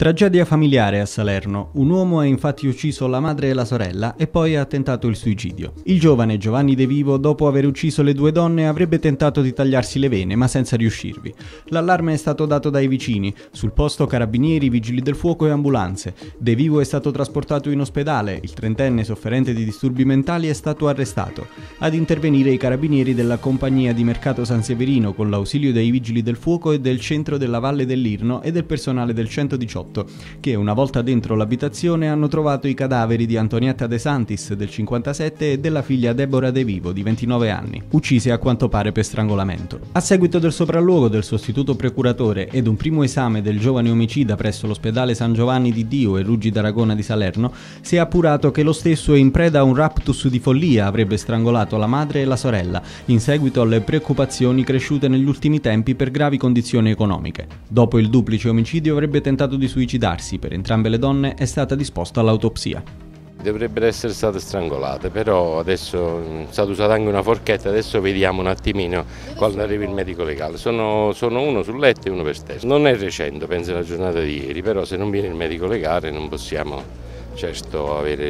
Tragedia familiare a Salerno. Un uomo ha infatti ucciso la madre e la sorella e poi ha tentato il suicidio. Il giovane Giovanni De Vivo, dopo aver ucciso le due donne, avrebbe tentato di tagliarsi le vene, ma senza riuscirvi. L'allarme è stato dato dai vicini, sul posto carabinieri, vigili del fuoco e ambulanze. De Vivo è stato trasportato in ospedale, il trentenne sofferente di disturbi mentali è stato arrestato. Ad intervenire i carabinieri della compagnia di mercato San Severino con l'ausilio dei vigili del fuoco e del centro della Valle dell'Irno e del personale del 119 2018, che una volta dentro l'abitazione hanno trovato i cadaveri di Antonietta De Santis del 57 e della figlia Deborah De Vivo di 29 anni, uccise a quanto pare per strangolamento. A seguito del sopralluogo del sostituto procuratore ed un primo esame del giovane omicida presso l'ospedale San Giovanni di Dio e Ruggi d'Aragona di Salerno, si è appurato che lo stesso è in preda a un raptus di follia, avrebbe strangolato la madre e la sorella, in seguito alle preoccupazioni cresciute negli ultimi tempi per gravi condizioni economiche. Dopo il duplice omicidio avrebbe tentato di suicidarsi per entrambe le donne è stata disposta all'autopsia. Dovrebbero essere state strangolate, però adesso mm, è stata usata anche una forchetta, adesso vediamo un attimino quando arriva il medico legale. Sono, sono uno sul letto e uno per terra. Non è recente, penso, alla giornata di ieri, però se non viene il medico legale non possiamo certo avere